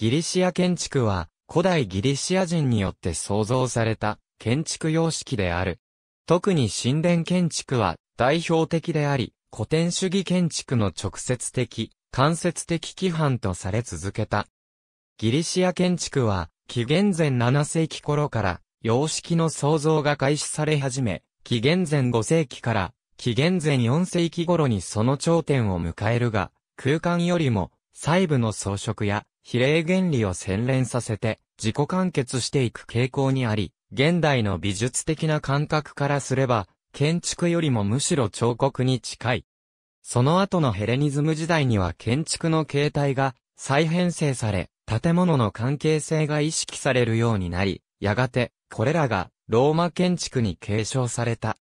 ギリシア建築は、古代ギリシア人によって創造された建築様式である。特に神殿建築は代表的であり、古典主義建築の直接的、間接的規範とされ続けた。ギリシア建築は、紀元前7世紀頃から、様式の創造が開始され始め、紀元前5世紀から、紀元前4世紀頃にその頂点を迎えるが、空間よりも細部の装飾や比例原理を洗練させて自己完結していく傾向にあり、現代の美術的な感覚からすれば、建築よりもむしろ彫刻に近い。その後のヘレニズム時代には建築の形態が再編成され、建物の関係性が意識されるようになり、やがて、これらがローマ建築に継承された。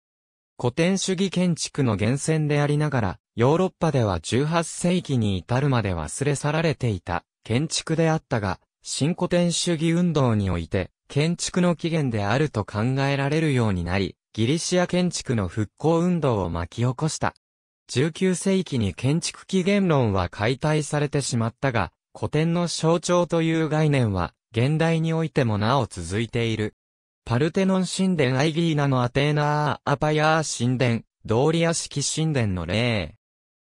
古典主義建築の源泉でありながら、ヨーロッパでは18世紀に至るまで忘れ去られていた建築であったが、新古典主義運動において、建築の起源であると考えられるようになり、ギリシア建築の復興運動を巻き起こした。19世紀に建築起源論は解体されてしまったが、古典の象徴という概念は、現代においてもなお続いている。パルテノン神殿アイギーナのアテーナーアパヤー神殿、ドーリア式神殿の例。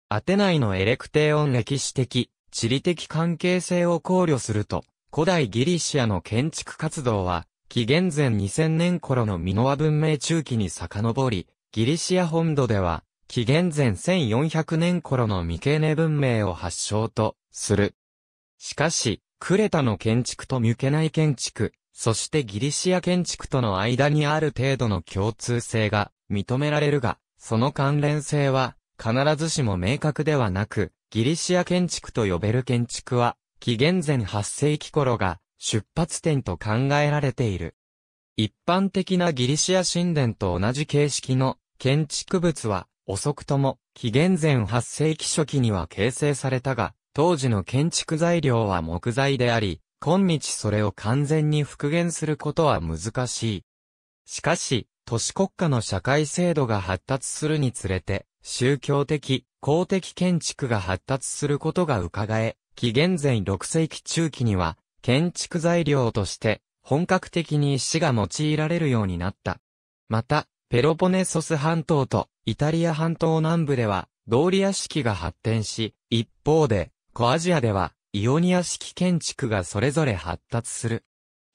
アテナイのエレクテオン歴史的、地理的関係性を考慮すると、古代ギリシアの建築活動は、紀元前2000年頃のミノア文明中期に遡り、ギリシア本土では、紀元前1400年頃のミケネ文明を発祥とする。しかし、クレタの建築とミュケナイ建築、そしてギリシア建築との間にある程度の共通性が認められるが、その関連性は必ずしも明確ではなく、ギリシア建築と呼べる建築は、紀元前8世紀頃が出発点と考えられている。一般的なギリシア神殿と同じ形式の建築物は遅くとも紀元前8世紀初期には形成されたが、当時の建築材料は木材であり、今日それを完全に復元することは難しい。しかし、都市国家の社会制度が発達するにつれて、宗教的、公的建築が発達することが伺え、紀元前6世紀中期には、建築材料として、本格的に石が用いられるようになった。また、ペロポネソス半島とイタリア半島南部では、ドーリア式が発展し、一方で、小アジアでは、イオニア式建築がそれぞれ発達する。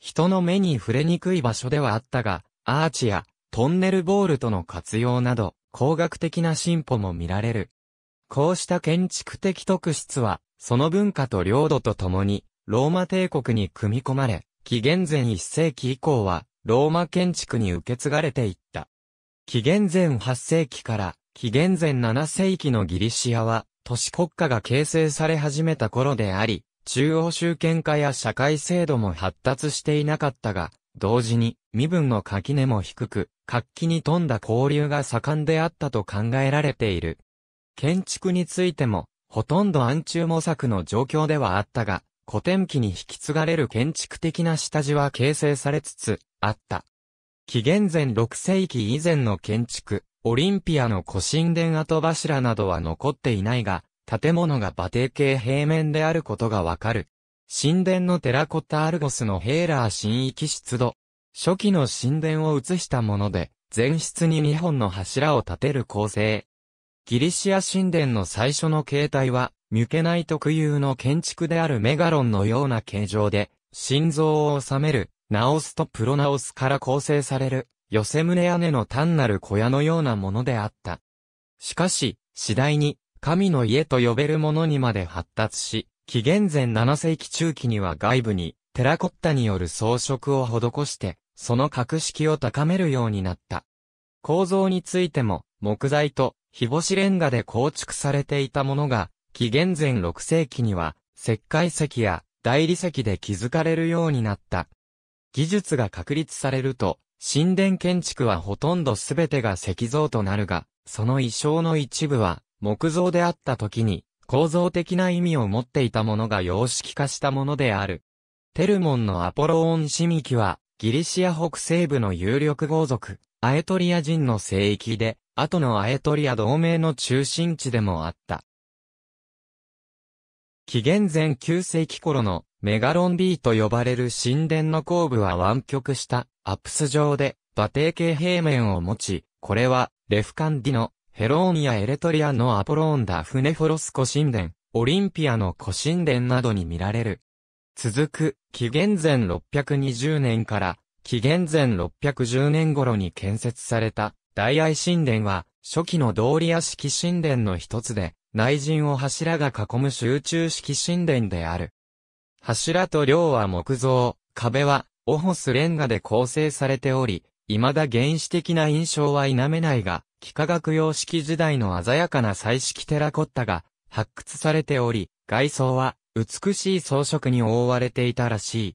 人の目に触れにくい場所ではあったが、アーチやトンネルボールとの活用など、工学的な進歩も見られる。こうした建築的特質は、その文化と領土とともに、ローマ帝国に組み込まれ、紀元前1世紀以降は、ローマ建築に受け継がれていった。紀元前8世紀から紀元前7世紀のギリシアは、都市国家が形成され始めた頃であり、中央集権化や社会制度も発達していなかったが、同時に身分の垣根も低く、活気に富んだ交流が盛んであったと考えられている。建築についても、ほとんど暗中模索の状況ではあったが、古典期に引き継がれる建築的な下地は形成されつつあった。紀元前6世紀以前の建築、オリンピアの古神殿跡柱などは残っていないが、建物が馬蹄形平面であることがわかる。神殿のテラコッタアルゴスのヘーラー神域出土。初期の神殿を移したもので、全室に2本の柱を立てる構成。ギリシア神殿の最初の形態は、ミュケナイ特有の建築であるメガロンのような形状で、心臓を収める、ナオスとプロナオスから構成される、寄せ胸屋根の単なる小屋のようなものであった。しかし、次第に、神の家と呼べるものにまで発達し、紀元前7世紀中期には外部にテラコッタによる装飾を施して、その格式を高めるようになった。構造についても、木材と日干しレンガで構築されていたものが、紀元前6世紀には、石灰石や大理石で築かれるようになった。技術が確立されると、神殿建築はほとんど全てが石像となるが、その意匠の一部は木造であった時に構造的な意味を持っていたものが様式化したものである。テルモンのアポロオンミキは、ギリシア北西部の有力豪族、アエトリア人の聖域で、後のアエトリア同盟の中心地でもあった。紀元前9世紀頃のメガロン B と呼ばれる神殿の後部は湾曲したアプス状で馬蹄形平面を持ち、これはレフカンディのヘローニやエレトリアのアポローンダフネフォロス古神殿、オリンピアの古神殿などに見られる。続く、紀元前620年から、紀元前610年頃に建設された、大愛神殿は、初期の道理屋式神殿の一つで、内陣を柱が囲む集中式神殿である。柱と梁は木造、壁は、オホスレンガで構成されており、未だ原始的な印象は否めないが、幾何学様式時代の鮮やかな彩色テラコッタが発掘されており、外装は美しい装飾に覆われていたらしい。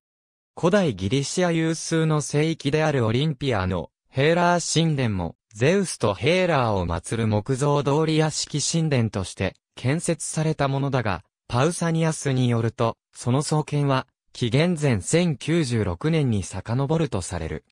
古代ギリシア有数の聖域であるオリンピアのヘーラー神殿も、ゼウスとヘーラーを祀る木造通り屋敷神殿として建設されたものだが、パウサニアスによると、その創建は、紀元前1096年に遡るとされる。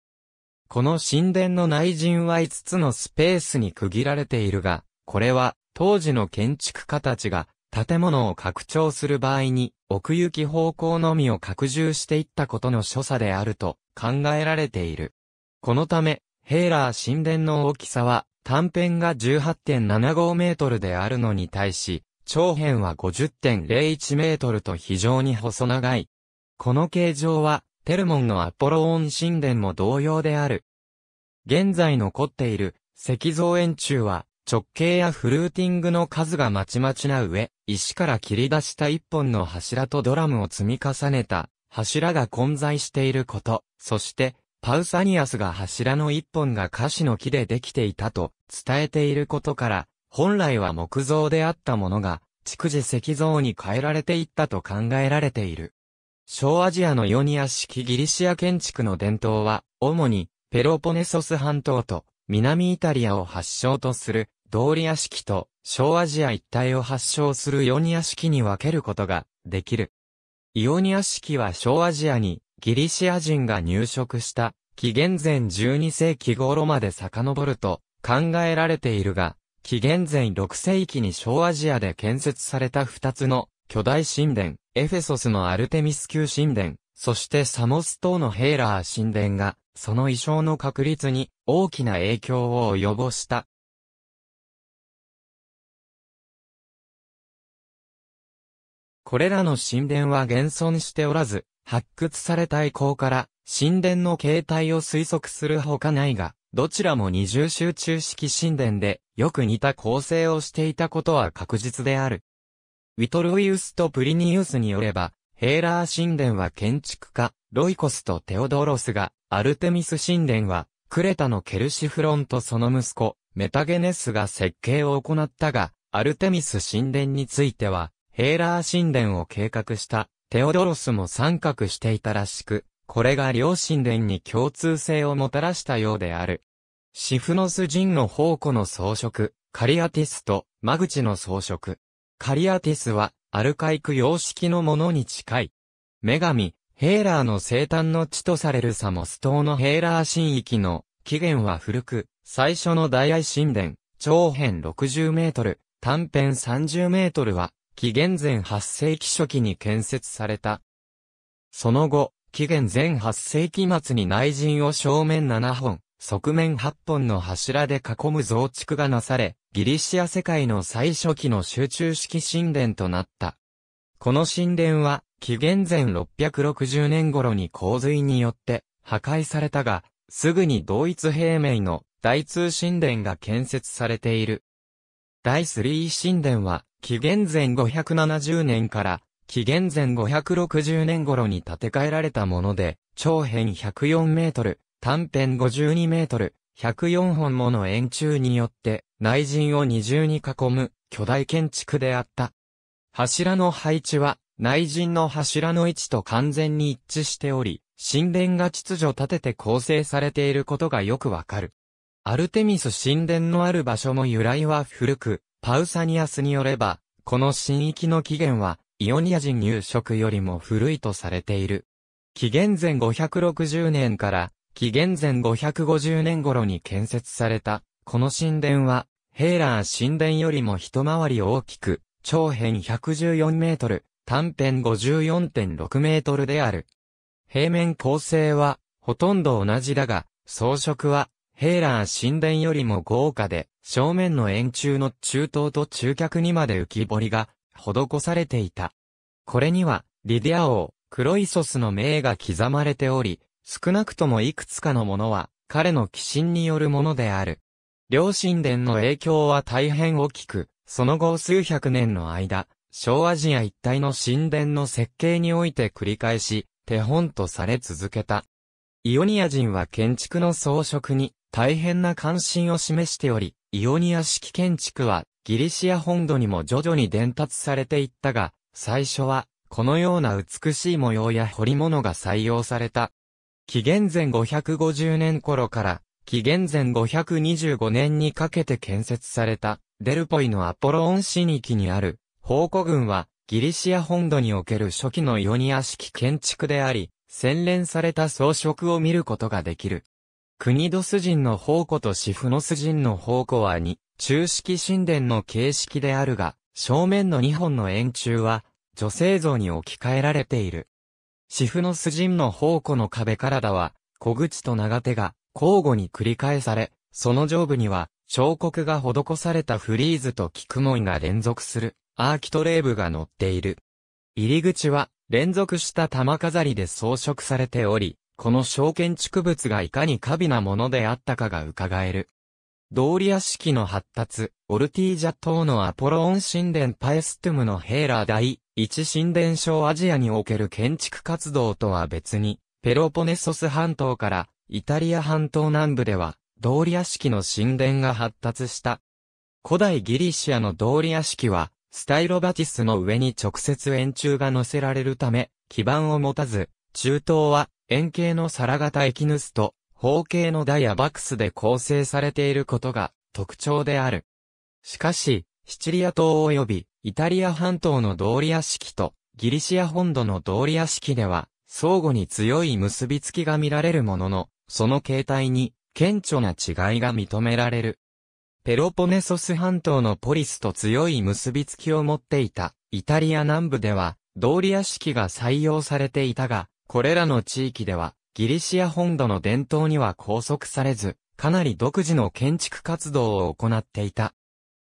この神殿の内陣は5つのスペースに区切られているが、これは当時の建築家たちが建物を拡張する場合に奥行き方向のみを拡充していったことの所作であると考えられている。このため、ヘーラー神殿の大きさは短辺が18.75メートルであるのに対し、長辺は50.01メートルと非常に細長い。この形状はテルモンのアポロオン神殿も同様である。現在残っている石像円柱は直径やフルーティングの数がまちまちな上、石から切り出した一本の柱とドラムを積み重ねた柱が混在していること、そしてパウサニアスが柱の一本が樫の木でできていたと伝えていることから、本来は木造であったものが、築地石像に変えられていったと考えられている。小アジアのヨニア式ギリシア建築の伝統は、主にペロポネソス半島と南イタリアを発祥とするドーリア式と小アジア一帯を発祥するヨニア式に分けることができる。イオニア式は小アジアにギリシア人が入植した紀元前12世紀頃まで遡ると考えられているが、紀元前6世紀に小アジアで建設された2つの巨大神殿、エフェソスのアルテミス級神殿、そしてサモス島のヘーラー神殿が、その意匠の確立に大きな影響を及ぼした。これらの神殿は現存しておらず、発掘された遺構から神殿の形態を推測するほかないが、どちらも二重集中式神殿でよく似た構成をしていたことは確実である。ウィトルウィウスとプリニウスによれば、ヘーラー神殿は建築家、ロイコスとテオドロスが、アルテミス神殿は、クレタのケルシフロンとその息子、メタゲネスが設計を行ったが、アルテミス神殿については、ヘーラー神殿を計画した、テオドロスも参画していたらしく、これが両神殿に共通性をもたらしたようである。シフノス人の宝庫の装飾、カリアティスト、マグチの装飾、カリアティスは、アルカイク様式のものに近い。女神、ヘーラーの生誕の地とされるサモス島のヘーラー神域の起源は古く、最初の大愛神殿、長辺60メートル、短辺30メートルは、紀元前8世紀初期に建設された。その後、紀元前8世紀末に内陣を正面7本、側面8本の柱で囲む増築がなされ、ギリシア世界の最初期の集中式神殿となった。この神殿は、紀元前660年頃に洪水によって破壊されたが、すぐに同一平明の大通神殿が建設されている。第3神殿は、紀元前570年から紀元前560年頃に建て替えられたもので、長辺104メートル、短辺52メートル、104本もの円柱によって内陣を二重に囲む巨大建築であった。柱の配置は内陣の柱の位置と完全に一致しており、神殿が秩序立てて構成されていることがよくわかる。アルテミス神殿のある場所の由来は古く、パウサニアスによれば、この神域の起源は、イオニア人入植よりも古いとされている。紀元前560年から、紀元前550年頃に建設された、この神殿は、ヘーラー神殿よりも一回り大きく、長辺114メートル、短辺54.6メートルである。平面構成は、ほとんど同じだが、装飾は、ヘーラー神殿よりも豪華で、正面の円柱の中東と中脚にまで浮き彫りが、施されていた。これには、リディア王、クロイソスの名が刻まれており、少なくともいくつかのものは、彼の寄進によるものである。両神殿の影響は大変大きく、その後数百年の間、小アジア一帯の神殿の設計において繰り返し、手本とされ続けた。イオニア人は建築の装飾に大変な関心を示しており、イオニア式建築はギリシア本土にも徐々に伝達されていったが、最初はこのような美しい模様や彫り物が採用された。紀元前550年頃から紀元前525年にかけて建設された、デルポイのアポロオンシ域にある、宝庫群は、ギリシア本土における初期のヨニア式建築であり、洗練された装飾を見ることができる。国ドス人の宝庫とシフノス人の宝庫は2、中式神殿の形式であるが、正面の2本の円柱は、女性像に置き換えられている。シフノス人の宝庫の壁体は、小口と長手が、交互に繰り返され、その上部には、彫刻が施されたフリーズと菊門が連続する、アーキトレーブが乗っている。入り口は、連続した玉飾りで装飾されており、この小建築物がいかに過微なものであったかが伺える。道理屋敷の発達、オルティージャ島のアポロオン神殿パエストゥムのヘーラー第一神殿小アジアにおける建築活動とは別に、ペロポネソス半島からイタリア半島南部では、道理屋敷の神殿が発達した。古代ギリシアの道理屋敷は、スタイロバティスの上に直接円柱が乗せられるため、基盤を持たず、中東は円形の皿型エキヌスと方形のダイヤバクスで構成されていることが特徴である。しかし、シチリア島及びイタリア半島のドーリア式とギリシア本土のドーリア式では相互に強い結びつきが見られるものの、その形態に、顕著な違いが認められる。ペロポネソス半島のポリスと強い結びつきを持っていた、イタリア南部では、ドーリア式が採用されていたが、これらの地域では、ギリシア本土の伝統には拘束されず、かなり独自の建築活動を行っていた。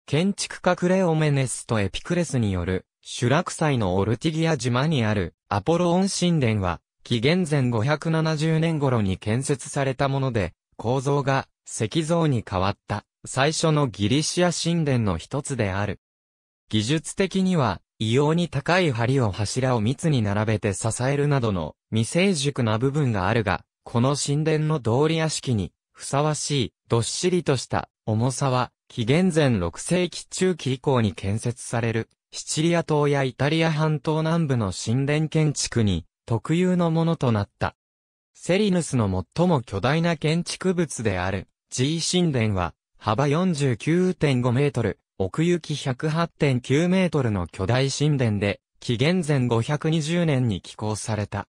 建築家クレオメネスとエピクレスによる、シュラク祭のオルティギア島にあるアポロオン神殿は、紀元前570年頃に建設されたもので、構造が石像に変わった最初のギリシア神殿の一つである。技術的には異様に高い梁を柱を密に並べて支えるなどの未成熟な部分があるが、この神殿の通り屋敷にふさわしいどっしりとした重さは紀元前6世紀中期以降に建設されるシチリア島やイタリア半島南部の神殿建築に特有のものとなった。セリヌスの最も巨大な建築物である G 神殿は幅49.5メートル、奥行き108.9メートルの巨大神殿で、紀元前520年に寄港された。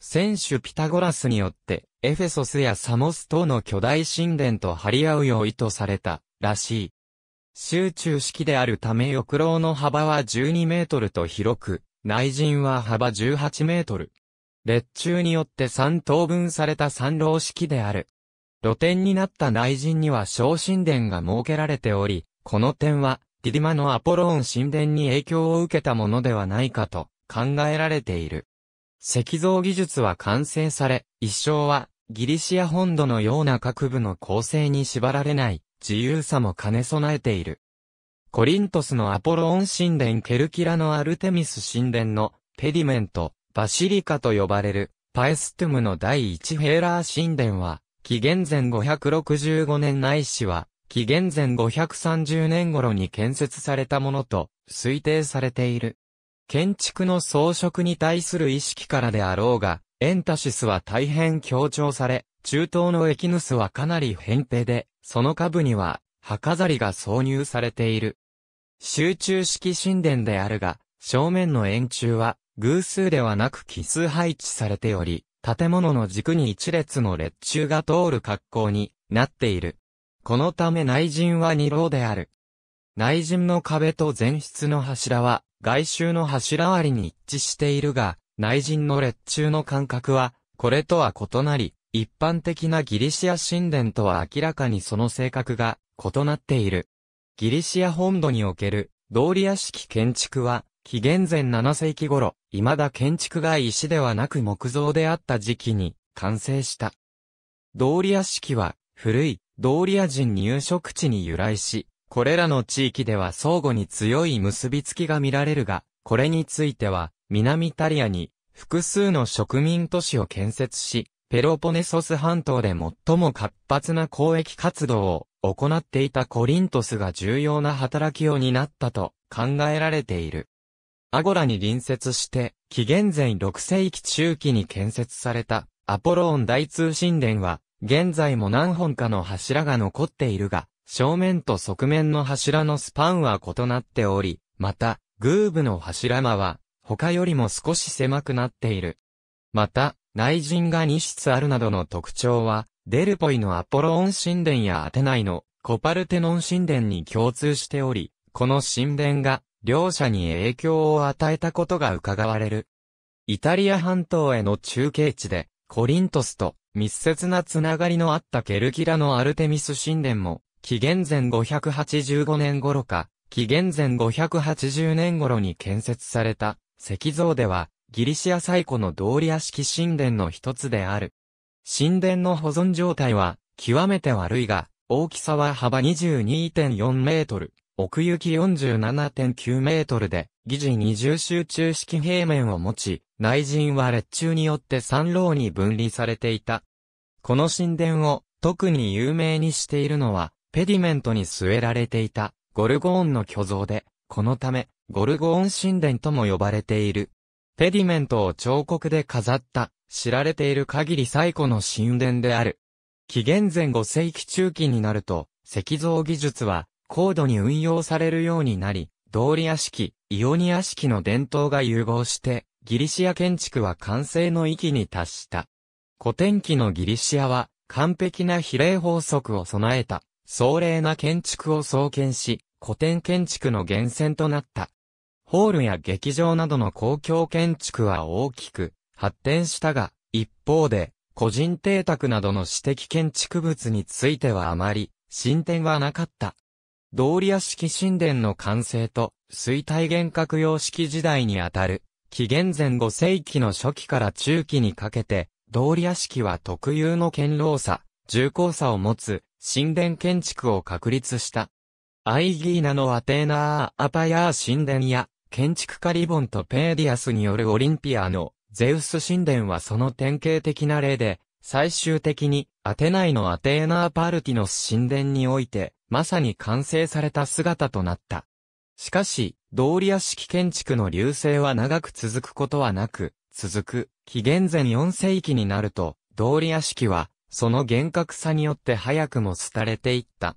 選手ピタゴラスによって、エフェソスやサモス等の巨大神殿と張り合うよう意図された、らしい。集中式であるため翼廊の幅は12メートルと広く、内陣は幅18メートル。列柱によって3等分された三郎式である。露天になった内陣には昇神殿が設けられており、この点は、ディディマのアポローン神殿に影響を受けたものではないかと考えられている。石像技術は完成され、一生はギリシア本土のような各部の構成に縛られない自由さも兼ね備えている。コリントスのアポロオン神殿ケルキラのアルテミス神殿のペディメント、バシリカと呼ばれるパエストゥムの第一ヘーラー神殿は、紀元前565年内市は、紀元前530年頃に建設されたものと推定されている。建築の装飾に対する意識からであろうが、エンタシスは大変強調され、中東のエキヌスはかなり扁平で、その下部には、墓飾りが挿入されている。集中式神殿であるが、正面の円柱は偶数ではなく奇数配置されており、建物の軸に一列の列柱が通る格好になっている。このため内陣は二郎である。内陣の壁と前室の柱は外周の柱割りに一致しているが、内陣の列柱の間隔はこれとは異なり、一般的なギリシア神殿とは明らかにその性格が異なっている。ギリシア本土におけるドーリア式建築は、紀元前7世紀頃、未だ建築が石ではなく木造であった時期に完成した。ドーリア式は、古いドーリア人入植地に由来し、これらの地域では相互に強い結びつきが見られるが、これについては、南イタリアに複数の植民都市を建設し、ペロポネソス半島で最も活発な交易活動を行っていたコリントスが重要な働きを担ったと考えられている。アゴラに隣接して、紀元前6世紀中期に建設されたアポローン大通信殿は、現在も何本かの柱が残っているが、正面と側面の柱のスパンは異なっており、また、グーブの柱間は、他よりも少し狭くなっている。また、内陣が2室あるなどの特徴は、デルポイのアポロオン神殿やアテナイのコパルテノン神殿に共通しており、この神殿が両者に影響を与えたことが伺われる。イタリア半島への中継地で、コリントスと密接なつながりのあったケルキラのアルテミス神殿も、紀元前585年頃か、紀元前580年頃に建設された石像では、ギリシア最古の道理屋式神殿の一つである。神殿の保存状態は、極めて悪いが、大きさは幅22.4メートル、奥行き47.9メートルで、疑似二重集中式平面を持ち、内陣は列中によって三楼に分離されていた。この神殿を特に有名にしているのは、ペディメントに据えられていたゴルゴーンの巨像で、このため、ゴルゴーン神殿とも呼ばれている。ペディメントを彫刻で飾った知られている限り最古の神殿である。紀元前5世紀中期になると、石像技術は高度に運用されるようになり、道理屋敷、式、イオニア式の伝統が融合して、ギリシア建築は完成の域に達した。古典期のギリシアは、完璧な比例法則を備えた、壮麗な建築を創建し、古典建築の源泉となった。ホールや劇場などの公共建築は大きく、発展したが、一方で、個人邸宅などの私的建築物についてはあまり、進展はなかった。道理屋式神殿の完成と、衰退幻覚様式時代にあたる、紀元前5世紀の初期から中期にかけて、道理屋式は特有の堅牢さ、重厚さを持つ、神殿建築を確立した。アイギーナのアテーナー・アパヤー神殿や、建築家リボンとペーディアスによるオリンピアのゼウス神殿はその典型的な例で、最終的にアテナイのアテーナーパルティノス神殿において、まさに完成された姿となった。しかし、道理屋式建築の流星は長く続くことはなく、続く、紀元前4世紀になると、道理屋式は、その厳格さによって早くも廃れていった。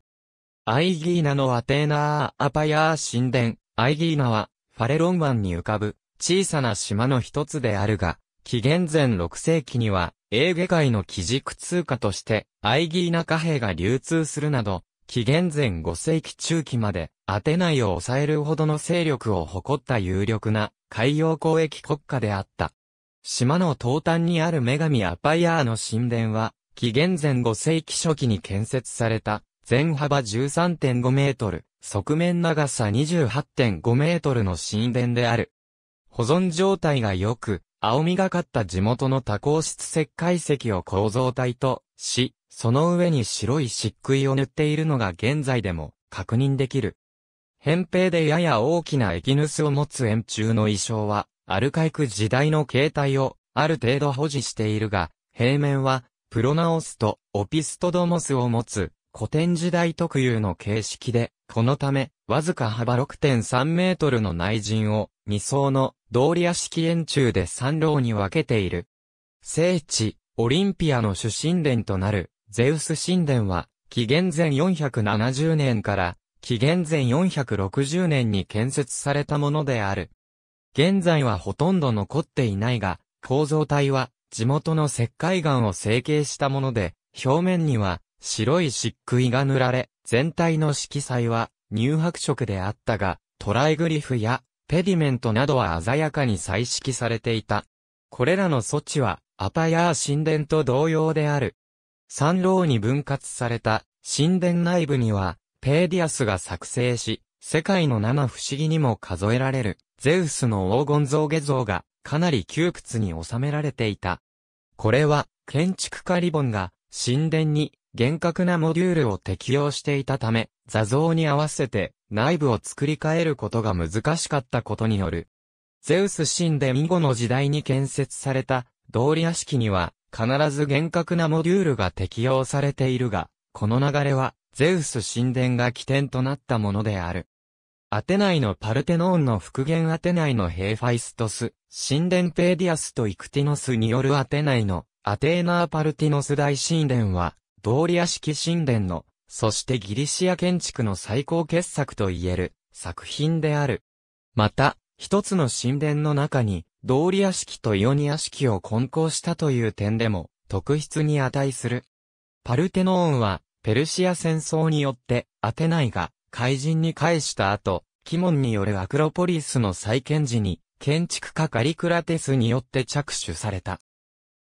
アイギーナのアテーナーアパヤー神殿、アイギーナは、ファレロン湾に浮かぶ、小さな島の一つであるが、紀元前6世紀には、エーゲ海の基軸通貨として、アイギーナ貨幣が流通するなど、紀元前5世紀中期まで、アテナイを抑えるほどの勢力を誇った有力な海洋交易国家であった。島の東端にある女神アパイアーの神殿は、紀元前5世紀初期に建設された、全幅13.5メートル、側面長さ28.5メートルの神殿である。保存状態が良く、青みがかった地元の多孔質石灰石を構造体とし、その上に白い漆喰を塗っているのが現在でも確認できる。扁平でやや大きなエキヌスを持つ円柱の衣装は、アルカイク時代の形態をある程度保持しているが、平面はプロナオスとオピストドモスを持つ古典時代特有の形式で、このため、わずか幅6.3メートルの内陣を二層の道理屋敷円柱で三楼に分けている。聖地、オリンピアの主神殿となる、ゼウス神殿は、紀元前470年から紀元前460年に建設されたものである。現在はほとんど残っていないが、構造体は地元の石灰岩を成形したもので、表面には白い漆喰が塗られ、全体の色彩は乳白色であったが、トライグリフやペディメントなどは鮮やかに彩色されていた。これらの措置は、アパヤー神殿と同様である。三楼に分割された神殿内部には、ペーディアスが作成し、世界の七不思議にも数えられる、ゼウスの黄金像。下像が、かなり窮屈に収められていた。これは、建築家リボンが、神殿に、厳格なモデュールを適用していたため、座像に合わせて、内部を作り変えることが難しかったことによる。ゼウス神殿以後の時代に建設された、道理屋敷には、必ず厳格なモデュールが適用されているが、この流れは、ゼウス神殿が起点となったものである。アテナイのパルテノーンの復元アテナイのヘイファイストス、神殿ペーディアスとイクティノスによるアテナイのアテーナーパルティノス大神殿は、道理屋敷神殿のそしてギリシア建築の最高傑作と言える作品である。また、一つの神殿の中に、ドーリア式とイオニア式を混交したという点でも、特筆に値する。パルテノーンは、ペルシア戦争によって、アテナイが、怪人に返した後、キモンによるアクロポリスの再建時に、建築家カリクラテスによって着手された。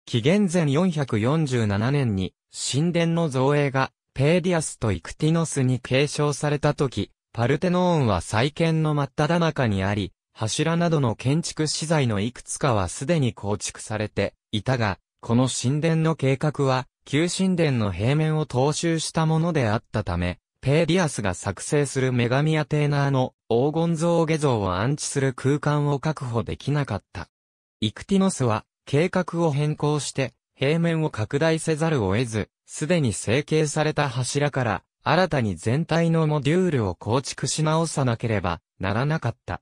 紀元前447年に、神殿の造営がペーディアスとイクティノスに継承された時、パルテノーンは再建の真っ只中にあり、柱などの建築資材のいくつかはすでに構築されていたが、この神殿の計画は、旧神殿の平面を踏襲したものであったため、ペーディアスが作成する女神アテーナーの黄金像下像を安置する空間を確保できなかった。イクティノスは計画を変更して平面を拡大せざるを得ず、すでに成形された柱から、新たに全体のモデュールを構築し直さなければならなかった。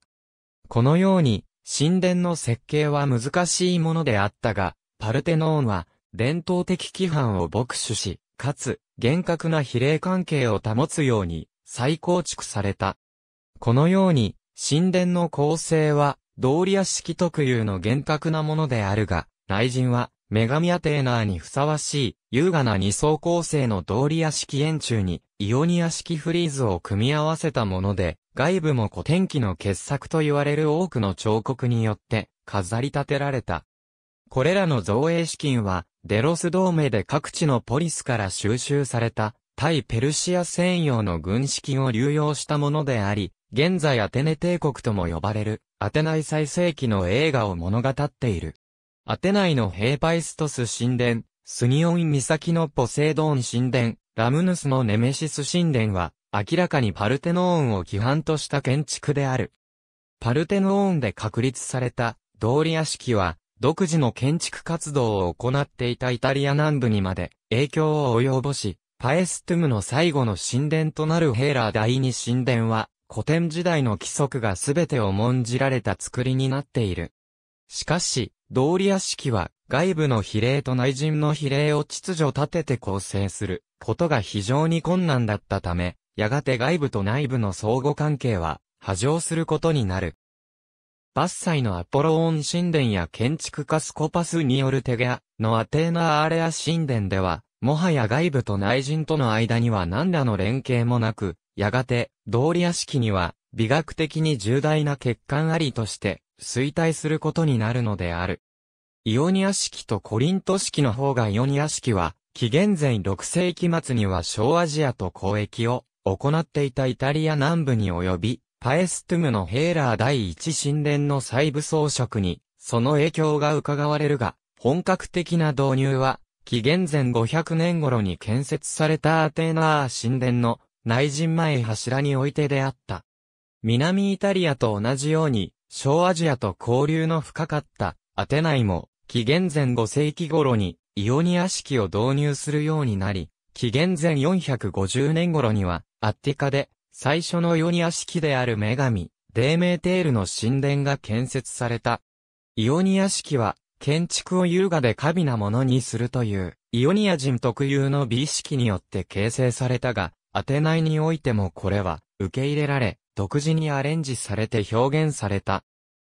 このように、神殿の設計は難しいものであったが、パルテノーンは、伝統的規範を牧主し、かつ、厳格な比例関係を保つように、再構築された。このように、神殿の構成は、道理屋式特有の厳格なものであるが、内陣は、女神アテーナーにふさわしい、優雅な二層構成の通り屋式円柱に、イオニア式フリーズを組み合わせたもので、外部も古典期の傑作と言われる多くの彫刻によって、飾り立てられた。これらの造営資金は、デロス同盟で各地のポリスから収集された、対ペルシア専用の軍資金を流用したものであり、現在アテネ帝国とも呼ばれる、アテナイ最盛期の映画を物語っている。アテナイのヘーパイストス神殿、スニオン岬のポセイドーン神殿、ラムヌスのネメシス神殿は、明らかにパルテノーンを規範とした建築である。パルテノーンで確立された、ーリ屋敷は、独自の建築活動を行っていたイタリア南部にまで影響を及ぼし、パエストゥムの最後の神殿となるヘーラー第二神殿は、古典時代の規則が全て重んじられた作りになっている。しかし、道理屋敷は外部の比例と内陣の比例を秩序立てて構成することが非常に困難だったため、やがて外部と内部の相互関係は波状することになる。伐採のアポロオン神殿や建築家スコパスによるテゲアのアテーナ・アーレア神殿では、もはや外部と内陣との間には何らの連携もなく、やがて、道理屋敷には、美学的に重大な欠陥ありとして衰退することになるのである。イオニア式とコリント式の方がイオニア式は、紀元前6世紀末には小アジアと交易を行っていたイタリア南部に及び、パエストゥムのヘーラー第一神殿の細部装飾に、その影響が伺われるが、本格的な導入は、紀元前500年頃に建設されたアテーナー神殿の内陣前柱においてであった。南イタリアと同じように、小アジアと交流の深かったアテナイも、紀元前5世紀頃にイオニア式を導入するようになり、紀元前450年頃には、アッティカで最初のイオニア式である女神、デーメーテールの神殿が建設された。イオニア式は、建築を優雅で過美なものにするという、イオニア人特有の美意識によって形成されたが、アテナイにおいてもこれは受け入れられ、独自にアレンジされて表現された。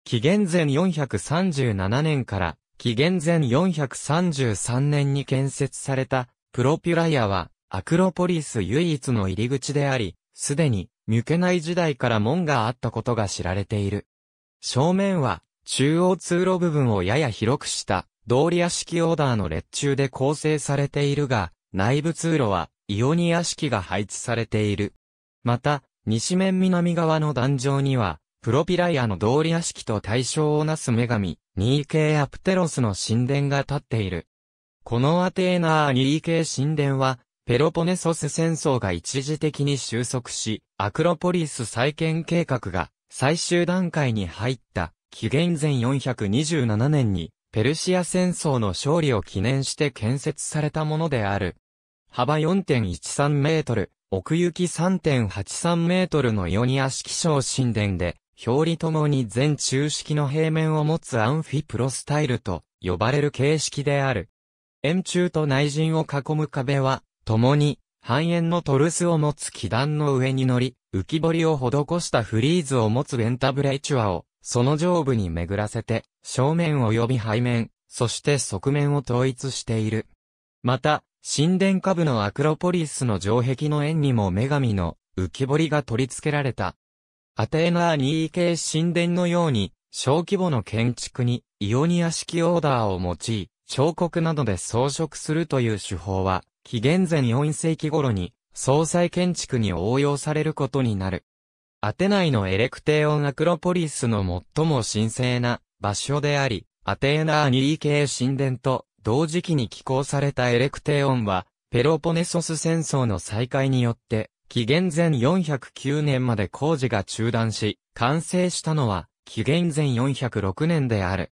紀元前437年から紀元前433年に建設されたプロピュラヤはアクロポリス唯一の入り口であり、すでに抜けない時代から門があったことが知られている。正面は中央通路部分をやや広くした通り屋敷オーダーの列柱で構成されているが、内部通路はイオニア式が配置されている。また、西面南側の壇上には、プロピライアの道理屋敷と対象をなす女神、ニーケーアプテロスの神殿が建っている。このアテーナーニーケー神殿は、ペロポネソス戦争が一時的に収束し、アクロポリス再建計画が最終段階に入った紀元前427年にペルシア戦争の勝利を記念して建設されたものである。幅4.13メートル、奥行き3.83メートルの四ニ屋式小神殿で、表裏ともに全中式の平面を持つアンフィプロスタイルと呼ばれる形式である。円柱と内陣を囲む壁は、共に、半円のトルスを持つ基壇の上に乗り、浮き彫りを施したフリーズを持つベンタブレチュアを、その上部に巡らせて、正面及び背面、そして側面を統一している。また、神殿下部のアクロポリスの城壁の円にも女神の浮き彫りが取り付けられた。アテーナーニー系神殿のように、小規模の建築にイオニア式オーダーを用い、彫刻などで装飾するという手法は、紀元前4世紀頃に、総裁建築に応用されることになる。アテナイのエレクテオンアクロポリスの最も神聖な場所であり、アテーナーニー系神殿と同時期に寄港されたエレクテオンは、ペロポネソス戦争の再開によって、紀元前409年まで工事が中断し、完成したのは、紀元前406年である。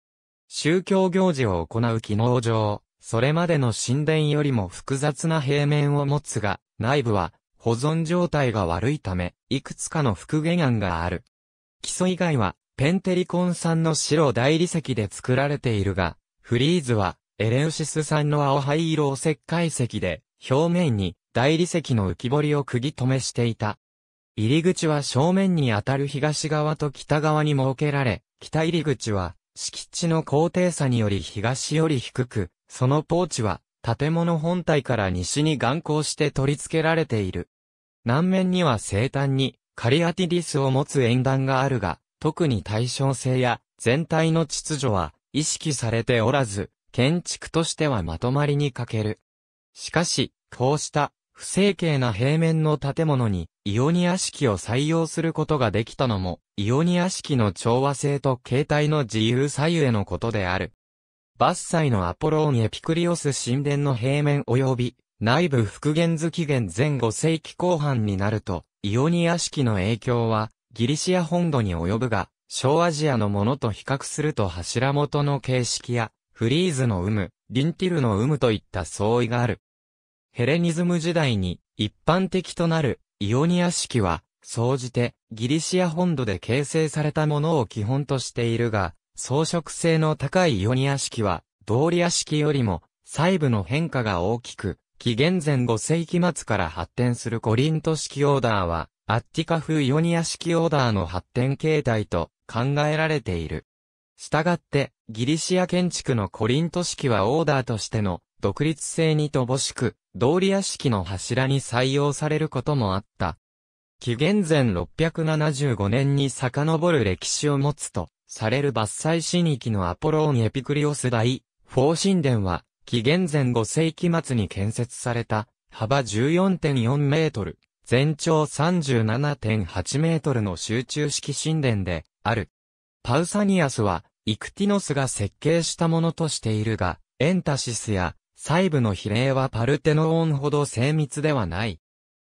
宗教行事を行う機能上、それまでの神殿よりも複雑な平面を持つが、内部は保存状態が悪いため、いくつかの復元案がある。基礎以外は、ペンテリコン産の白大理石で作られているが、フリーズはエレウシス産の青灰色を石灰石で、表面に大理石の浮き彫りを釘止めしていた。入り口は正面に当たる東側と北側に設けられ、北入り口は敷地の高低差により東より低く、そのポーチは建物本体から西に眼光して取り付けられている。南面には生誕にカリアティディスを持つ縁談があるが、特に対称性や全体の秩序は意識されておらず、建築としてはまとまりに欠ける。しかし、こうした不整形な平面の建物にイオニア式を採用することができたのも、イオニア式の調和性と形態の自由左右へのことである。伐採のアポローンエピクリオス神殿の平面及び内部復元図紀元前5世紀後半になると、イオニア式の影響はギリシア本土に及ぶが、小アジアのものと比較すると柱元の形式やフリーズの有無、リンティルの有無といった相違がある。ヘレニズム時代に一般的となるイオニア式は、総じてギリシア本土で形成されたものを基本としているが、装飾性の高いイオニア式は、ドーリア式よりも細部の変化が大きく、紀元前5世紀末から発展するコリント式オーダーは、アッティカ風イオニア式オーダーの発展形態と考えられている。したがって、ギリシア建築のコリント式はオーダーとしての独立性に乏しく、道理屋式の柱に採用されることもあった。紀元前675年に遡る歴史を持つと、される伐採神域のアポローン・エピクリオス大、フォー神殿は、紀元前5世紀末に建設された、幅14.4メートル、全長37.8メートルの集中式神殿で、ある。パウサニアスは、イクティノスが設計したものとしているが、エンタシスや細部の比例はパルテノーンほど精密ではない。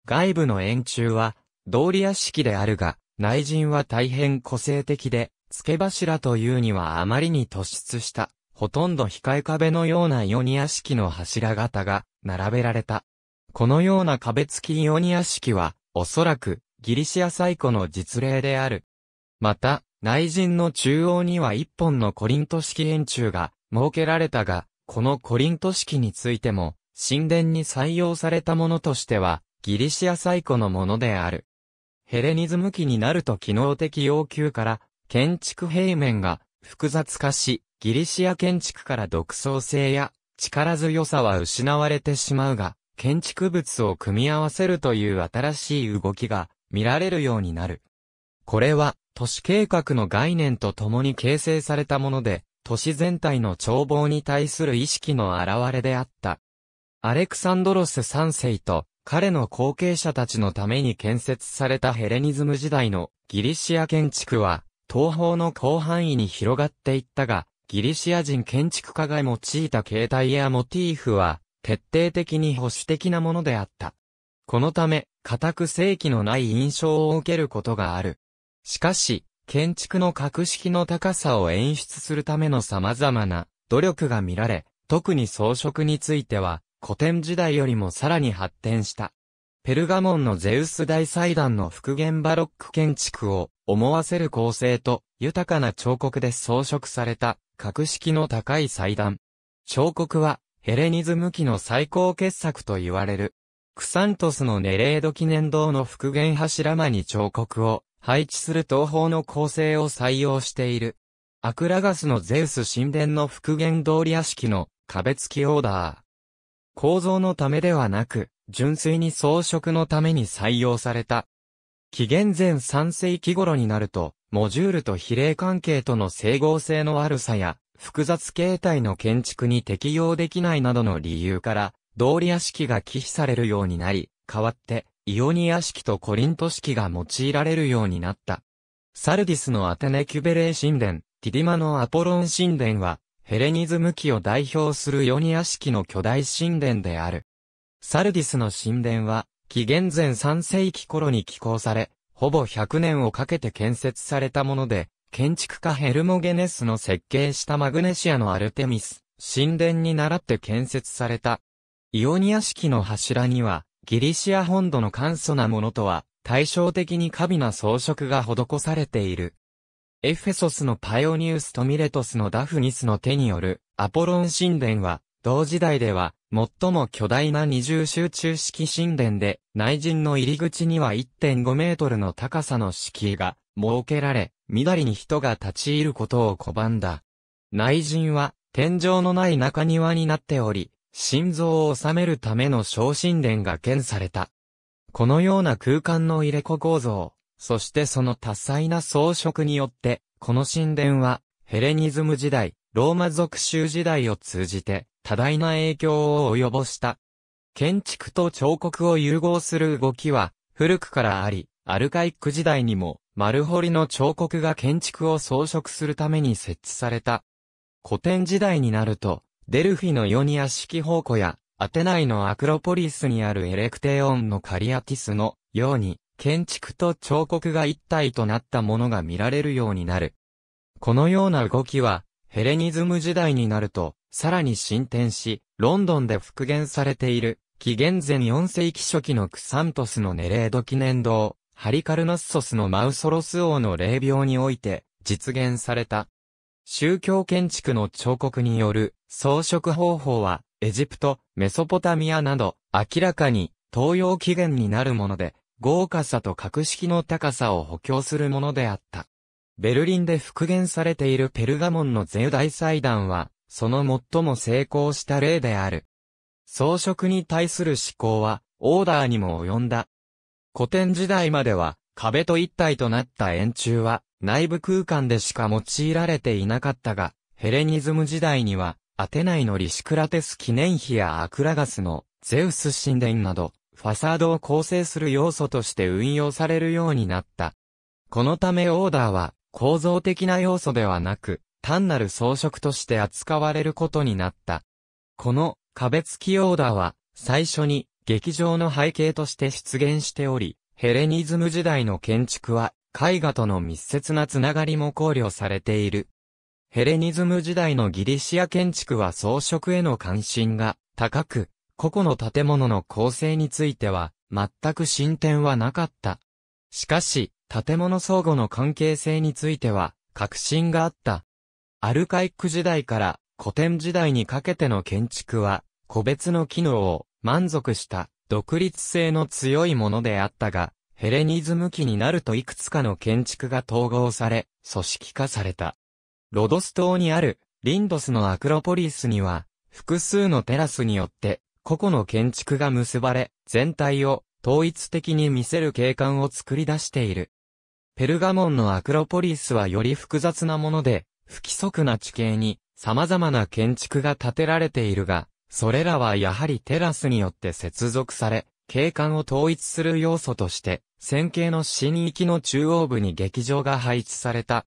外部の円柱は、道理屋式であるが、内陣は大変個性的で、付け柱というにはあまりに突出した、ほとんど控え壁のようなイオニア式の柱型が並べられた。このような壁付きイオニア式は、おそらくギリシア最古の実例である。また、内陣の中央には一本のコリント式円柱が設けられたが、このコリント式についても、神殿に採用されたものとしては、ギリシア最古のものである。ヘレニズム期になると機能的要求から、建築平面が複雑化し、ギリシア建築から独創性や力強さは失われてしまうが、建築物を組み合わせるという新しい動きが見られるようになる。これは都市計画の概念とともに形成されたもので、都市全体の眺望に対する意識の表れであった。アレクサンドロス3世と彼の後継者たちのために建設されたヘレニズム時代のギリシア建築は東方の広範囲に広がっていったが、ギリシア人建築家が用いた形態やモティーフは徹底的に保守的なものであった。このため、固く正規のない印象を受けることがある。しかし、建築の格式の高さを演出するための様々な努力が見られ、特に装飾については、古典時代よりもさらに発展した。ペルガモンのゼウス大祭壇の復元バロック建築を思わせる構成と豊かな彫刻で装飾された格式の高い祭壇。彫刻はヘレニズム期の最高傑作と言われる。クサントスのネレード記念堂の復元柱間に彫刻を配置する東方の構成を採用している。アクラガスのゼウス神殿の復元通り屋敷の壁付きオーダー。構造のためではなく、純粋に装飾のために採用された。紀元前3世紀頃になると、モジュールと比例関係との整合性の悪さや、複雑形態の建築に適用できないなどの理由から、道理屋敷が忌避されるようになり、代わって、イオニア式とコリント式が用いられるようになった。サルディスのアテネキュベレー神殿、ティディマのアポロン神殿は、ヘレニズム期を代表するイオニア式の巨大神殿である。サルディスの神殿は、紀元前3世紀頃に寄港され、ほぼ100年をかけて建設されたもので、建築家ヘルモゲネスの設計したマグネシアのアルテミス、神殿に倣って建設された。イオニア式の柱には、ギリシア本土の簡素なものとは、対照的に過美な装飾が施されている。エフェソスのパイオニウスとミレトスのダフニスの手によるアポロン神殿は、同時代では最も巨大な二重集中式神殿で、内陣の入り口には1.5メートルの高さの敷居が設けられ、緑に人が立ち入ることを拒んだ。内陣は天井のない中庭になっており、心臓を収めるための小心殿が建された。このような空間の入れ子構造、そしてその多彩な装飾によって、この神殿は、ヘレニズム時代、ローマ族州時代を通じて、多大な影響を及ぼした。建築と彫刻を融合する動きは、古くからあり、アルカイック時代にも、丸彫りの彫刻が建築を装飾するために設置された。古典時代になると、デルフィのヨニア式宝庫や、アテナイのアクロポリスにあるエレクテオンのカリアティスのように、建築と彫刻が一体となったものが見られるようになる。このような動きは、ヘレニズム時代になると、さらに進展し、ロンドンで復元されている、紀元前4世紀初期のクサントスのネレード記念堂、ハリカルナッソスのマウソロス王の霊廟において、実現された。宗教建築の彫刻による装飾方法は、エジプト、メソポタミアなど、明らかに東洋起源になるもので、豪華さと格式の高さを補強するものであった。ベルリンで復元されているペルガモンのゼ大祭壇は、その最も成功した例である。装飾に対する思考は、オーダーにも及んだ。古典時代までは、壁と一体となった円柱は、内部空間でしか用いられていなかったが、ヘレニズム時代には、アテナイのリシクラテス記念碑やアクラガスのゼウス神殿など、ファサードを構成する要素として運用されるようになった。このためオーダーは構造的な要素ではなく、単なる装飾として扱われることになった。この壁付きオーダーは最初に劇場の背景として出現しており、ヘレニズム時代の建築は絵画との密接なつながりも考慮されている。ヘレニズム時代のギリシア建築は装飾への関心が高く、個々の建物の構成については全く進展はなかった。しかし、建物相互の関係性については確信があった。アルカイック時代から古典時代にかけての建築は、個別の機能を満足した独立性の強いものであったが、ヘレニズム期になるといくつかの建築が統合され、組織化された。ロドス島にある、リンドスのアクロポリスには、複数のテラスによって、個々の建築が結ばれ、全体を統一的に見せる景観を作り出している。ペルガモンのアクロポリスはより複雑なもので、不規則な地形に様々な建築が建てられているが、それらはやはりテラスによって接続され、景観を統一する要素として、線形の新域の中央部に劇場が配置された。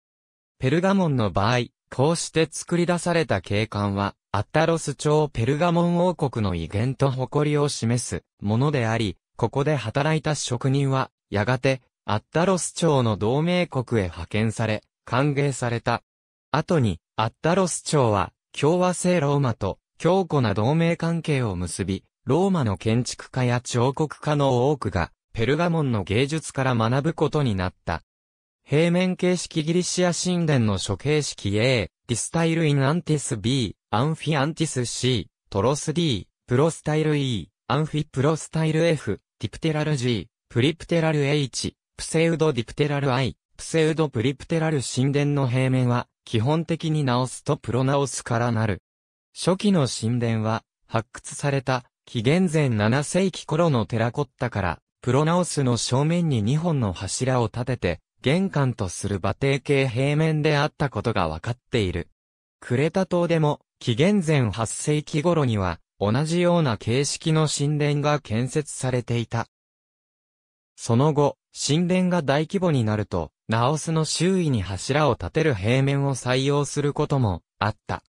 ペルガモンの場合、こうして作り出された景観は、アッタロス朝ペルガモン王国の威厳と誇りを示すものであり、ここで働いた職人は、やがて、アッタロス朝の同盟国へ派遣され、歓迎された。後に、アッタロス朝は、共和制ローマと強固な同盟関係を結び、ローマの建築家や彫刻家の多くが、ペルガモンの芸術から学ぶことになった。平面形式ギリシア神殿の処形式 A、ディスタイルインアンティス B、アンフィアンティス C、トロス D、プロスタイル E、アンフィプロスタイル F、ディプテラル G、プリプテラル H、プセウドディプテラル I、プセウドプリプテラル神殿の平面は、基本的に直すとプロ直すからなる。初期の神殿は、発掘された紀元前7世紀頃のテラコッタから、プロナオスの正面に2本の柱を立てて、玄関とする馬蹄形平面であったことが分かっている。クレタ島でも、紀元前8世紀頃には、同じような形式の神殿が建設されていた。その後、神殿が大規模になると、ナオスの周囲に柱を立てる平面を採用することもあった。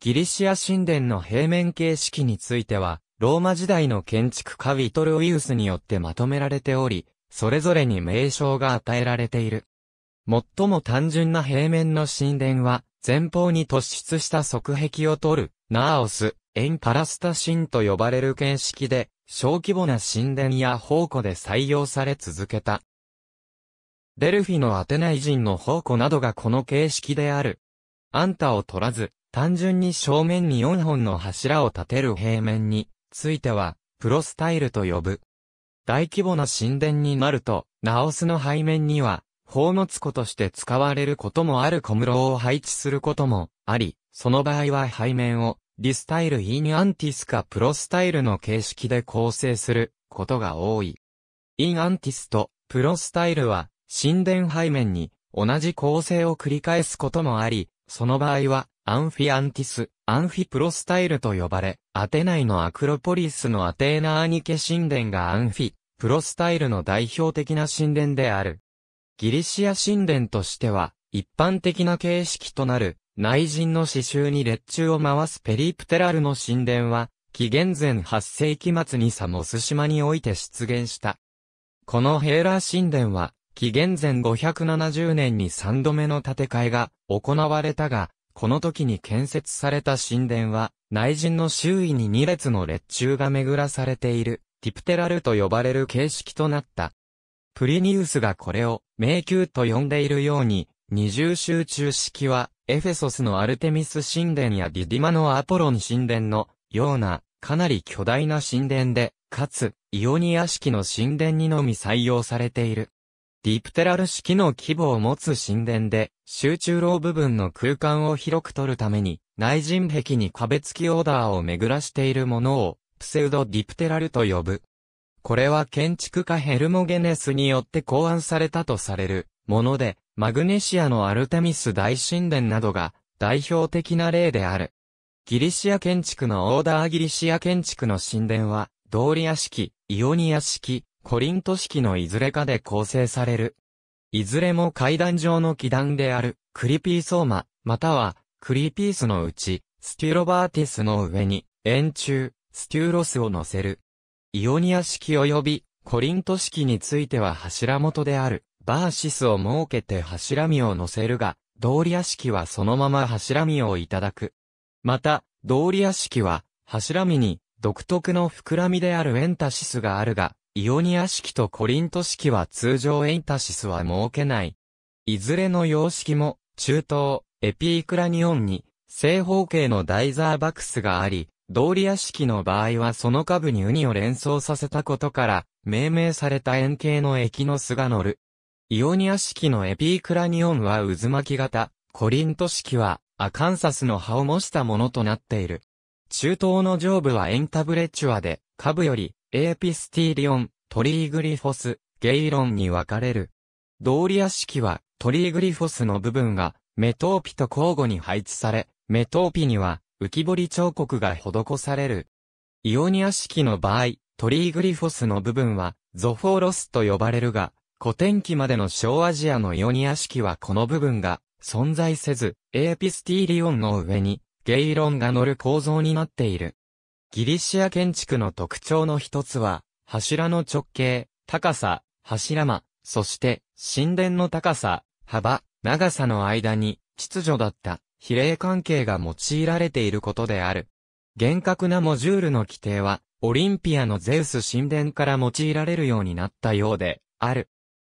ギリシア神殿の平面形式については、ローマ時代の建築家ヴィトルウィウスによってまとめられており、それぞれに名称が与えられている。最も単純な平面の神殿は、前方に突出した側壁を取る、ナーオス、エンパラスタ神と呼ばれる形式で、小規模な神殿や宝庫で採用され続けた。デルフィのアテナイ人の宝庫などがこの形式である。あんたを取らず、単純に正面に4本の柱を立てる平面に、ついては、プロスタイルと呼ぶ。大規模な神殿になると、ナオスの背面には、宝物庫として使われることもある小室を配置することもあり、その場合は背面を、リスタイルインアンティスかプロスタイルの形式で構成することが多い。インアンティスとプロスタイルは神殿背面に同じ構成を繰り返すこともあり、その場合は、アンフィアンティス、アンフィプロスタイルと呼ばれ、アテナイのアクロポリスのアテーナーニケ神殿がアンフィ、プロスタイルの代表的な神殿である。ギリシア神殿としては、一般的な形式となる、内陣の刺繍に列柱を回すペリプテラルの神殿は、紀元前8世紀末にサモス島において出現した。このヘーラー神殿は、紀元前570年に3度目の建て替えが行われたが、この時に建設された神殿は、内陣の周囲に2列の列柱が巡らされている、ティプテラルと呼ばれる形式となった。プリニウスがこれを迷宮と呼んでいるように、二重集中式は、エフェソスのアルテミス神殿やディディマのアポロン神殿のような、かなり巨大な神殿で、かつ、イオニア式の神殿にのみ採用されている。ディプテラル式の規模を持つ神殿で、集中楼部分の空間を広く取るために、内陣壁に壁付きオーダーを巡らしているものを、プセウド・ディプテラルと呼ぶ。これは建築家ヘルモゲネスによって考案されたとされるもので、マグネシアのアルテミス大神殿などが代表的な例である。ギリシア建築のオーダーギリシア建築の神殿は、ドーリア式、イオニア式、コリント式のいずれかで構成される。いずれも階段上の基段である、クリピーソーマ、または、クリピースのうち、ステュロバーティスの上に、円柱、ステューロスを乗せる。イオニア式及び、コリント式については柱元である、バーシスを設けて柱身を乗せるが、ドーリア式はそのまま柱身をいただく。また、ドーリア式は、柱身に、独特の膨らみであるエンタシスがあるが、イオニア式とコリント式は通常エンタシスは設けない。いずれの様式も、中東、エピークラニオンに、正方形のダイザーバクスがあり、ーリア式の場合はその下部にウニを連想させたことから、命名された円形の液の巣が乗る。イオニア式のエピークラニオンは渦巻き型、コリント式はアカンサスの葉を模したものとなっている。中東の上部はエンタブレチュアで、下部よりエーピスティリオン、トリーグリフォス、ゲイロンに分かれる。ー理屋式は、トリーグリフォスの部分が、メトーピと交互に配置され、メトーピには、浮き彫り彫刻が施される。イオニア式の場合、トリーグリフォスの部分は、ゾフォーロスと呼ばれるが、古典期までの小アジアのイオニア式はこの部分が存在せず、エーピスティリオンの上にゲイロンが乗る構造になっている。ギリシア建築の特徴の一つは、柱の直径、高さ、柱間、そして、神殿の高さ、幅、長さの間に、秩序だった、比例関係が用いられていることである。厳格なモジュールの規定は、オリンピアのゼウス神殿から用いられるようになったようで、ある。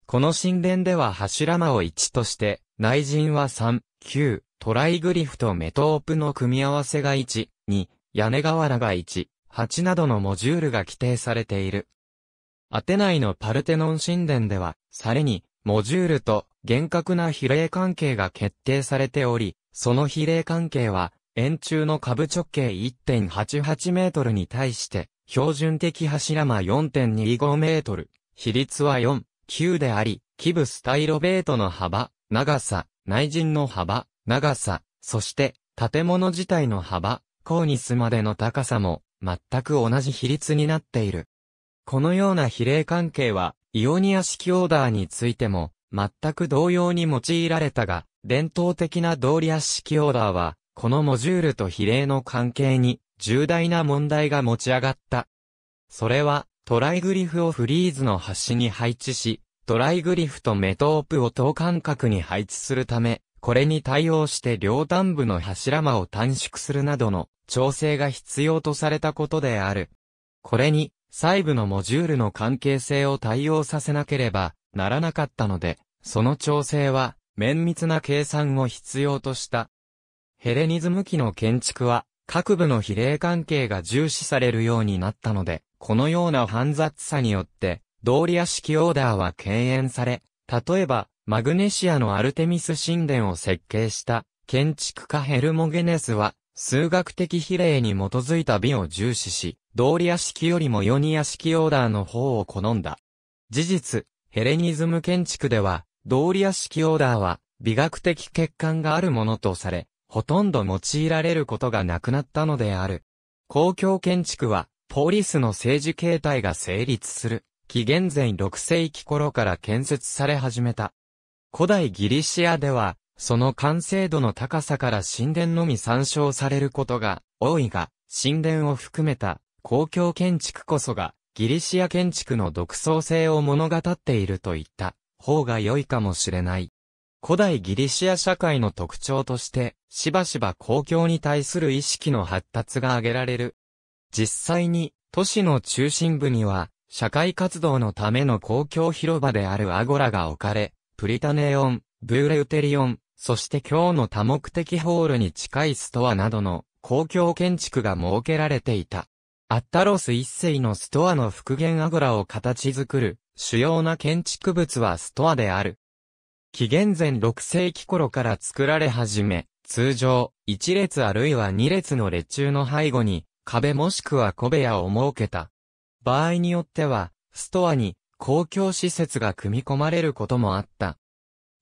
この神殿では柱間を1として、内陣は3、9、トライグリフとメトープの組み合わせが1、2、屋根瓦が1、8などのモジュールが規定されている。アテナイのパルテノン神殿では、されに、モジュールと厳格な比例関係が決定されており、その比例関係は、円柱の下部直径1.88メートルに対して、標準的柱間4.25メートル、比率は4、9であり、基部スタイロベートの幅、長さ、内陣の幅、長さ、そして、建物自体の幅、コーニスまでの高さも、全く同じ比率になっている。このような比例関係は、イオニア式オーダーについても、全く同様に用いられたが、伝統的な同理ア式オーダーは、このモジュールと比例の関係に、重大な問題が持ち上がった。それは、トライグリフをフリーズの端に配置し、トライグリフとメトープを等間隔に配置するため、これに対応して両端部の柱間を短縮するなどの調整が必要とされたことである。これに、細部のモジュールの関係性を対応させなければならなかったので、その調整は、綿密な計算を必要とした。ヘレニズム期の建築は、各部の比例関係が重視されるようになったので、このような煩雑さによって、道理屋式オーダーは敬遠され、例えば、マグネシアのアルテミス神殿を設計した、建築家ヘルモゲネスは、数学的比例に基づいた美を重視し、道理屋式よりもヨニ屋式オーダーの方を好んだ。事実、ヘレニズム建築では、道理屋式オーダーは、美学的欠陥があるものとされ、ほとんど用いられることがなくなったのである。公共建築は、ポリスの政治形態が成立する、紀元前6世紀頃から建設され始めた。古代ギリシアでは、その完成度の高さから神殿のみ参照されることが多いが、神殿を含めた公共建築こそがギリシア建築の独創性を物語っているといった方が良いかもしれない。古代ギリシア社会の特徴として、しばしば公共に対する意識の発達が挙げられる。実際に、都市の中心部には、社会活動のための公共広場であるアゴラが置かれ、プリタネオン、ブーレウテリオン、そして今日の多目的ホールに近いストアなどの公共建築が設けられていた。アッタロス一世のストアの復元アゴラを形作る主要な建築物はストアである。紀元前6世紀頃から作られ始め、通常、1列あるいは2列の列柱の背後に、壁もしくは小部屋を設けた。場合によっては、ストアに公共施設が組み込まれることもあった。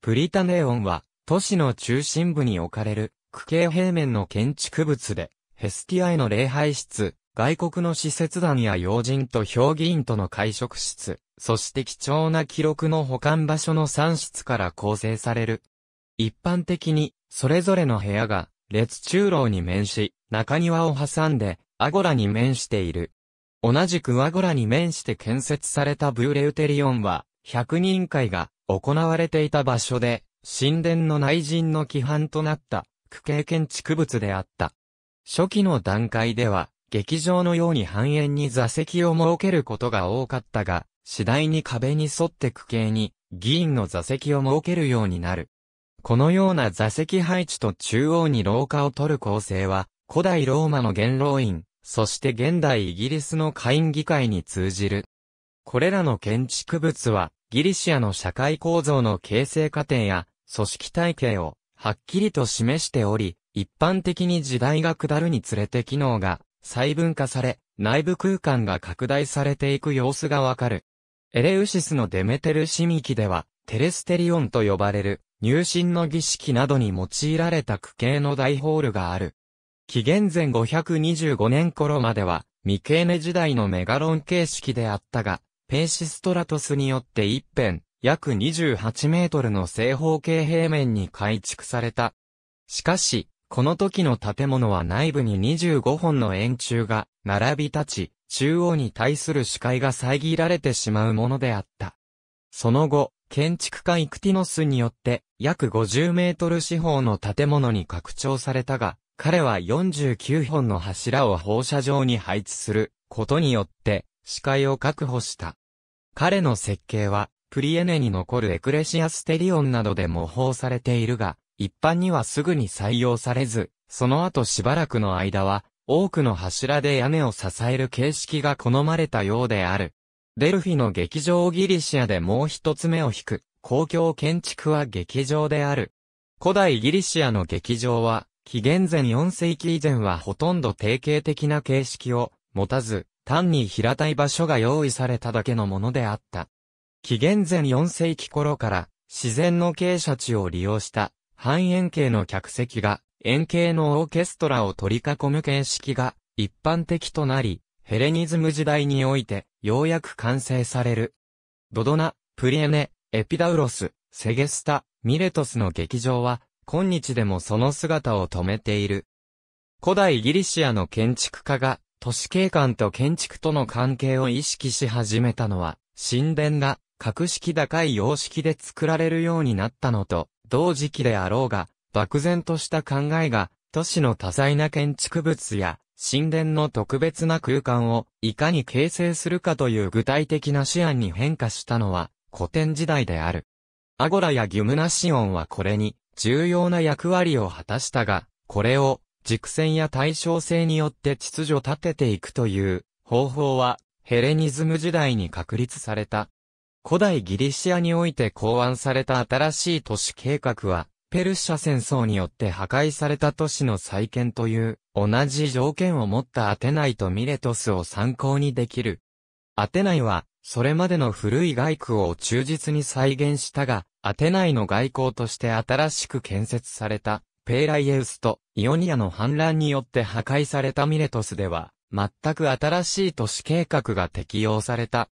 プリタネオンは、都市の中心部に置かれる、区形平面の建築物で、ヘスティアへの礼拝室、外国の施設団や要人と評議員との会食室、そして貴重な記録の保管場所の3室から構成される。一般的に、それぞれの部屋が、列中楼に面し、中庭を挟んで、アゴラに面している。同じくアゴラに面して建設されたブーレウテリオンは、100人会が行われていた場所で、神殿の内陣の規範となった、区形建築物であった。初期の段階では、劇場のように半円に座席を設けることが多かったが、次第に壁に沿って区形に、議員の座席を設けるようになる。このような座席配置と中央に廊下を取る構成は、古代ローマの元老院、そして現代イギリスの下院議会に通じる。これらの建築物は、ギリシアの社会構造の形成過程や、組織体系をはっきりと示しており、一般的に時代が下るにつれて機能が細分化され、内部空間が拡大されていく様子がわかる。エレウシスのデメテルミキでは、テレステリオンと呼ばれる入信の儀式などに用いられた区形の大ホールがある。紀元前525年頃までは、ミケーネ時代のメガロン形式であったが、ペーシストラトスによって一変、約28メートルの正方形平面に改築された。しかし、この時の建物は内部に25本の円柱が並び立ち、中央に対する視界が遮られてしまうものであった。その後、建築家イクティノスによって約50メートル四方の建物に拡張されたが、彼は49本の柱を放射状に配置することによって視界を確保した。彼の設計はクリエネに残るエクレシアステリオンなどで模倣されているが、一般にはすぐに採用されず、その後しばらくの間は、多くの柱で屋根を支える形式が好まれたようである。デルフィの劇場ギリシアでもう一つ目を引く、公共建築は劇場である。古代ギリシアの劇場は、紀元前4世紀以前はほとんど定型的な形式を持たず、単に平たい場所が用意されただけのものであった。紀元前4世紀頃から自然の傾斜地を利用した半円形の客席が円形のオーケストラを取り囲む形式が一般的となり、ヘレニズム時代においてようやく完成される。ドドナ、プリエネ、エピダウロス、セゲスタ、ミレトスの劇場は今日でもその姿を止めている。古代ギリシアの建築家が都市景観と建築との関係を意識し始めたのは神殿が格式高い様式で作られるようになったのと、同時期であろうが、漠然とした考えが、都市の多彩な建築物や、神殿の特別な空間をいかに形成するかという具体的な思案に変化したのは古典時代である。アゴラやギュムナシオンはこれに重要な役割を果たしたが、これを軸線や対称性によって秩序立てていくという方法はヘレニズム時代に確立された古代ギリシアにおいて考案された新しい都市計画は、ペルシャ戦争によって破壊された都市の再建という、同じ条件を持ったアテナイとミレトスを参考にできる。アテナイは、それまでの古い外区を忠実に再現したが、アテナイの外交として新しく建設された、ペーライエウスとイオニアの反乱によって破壊されたミレトスでは、全く新しい都市計画が適用された。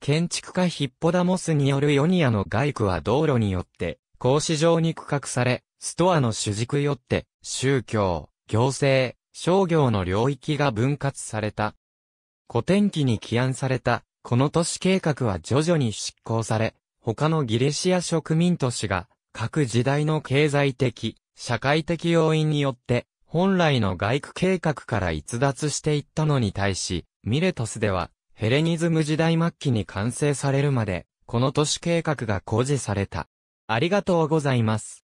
建築家ヒッポダモスによるヨニアの外区は道路によって、格子状に区画され、ストアの主軸よって、宗教、行政、商業の領域が分割された。古典期に起案された、この都市計画は徐々に執行され、他のギリシア植民都市が、各時代の経済的、社会的要因によって、本来の外区計画から逸脱していったのに対し、ミレトスでは、ヘレニズム時代末期に完成されるまで、この都市計画が工事された。ありがとうございます。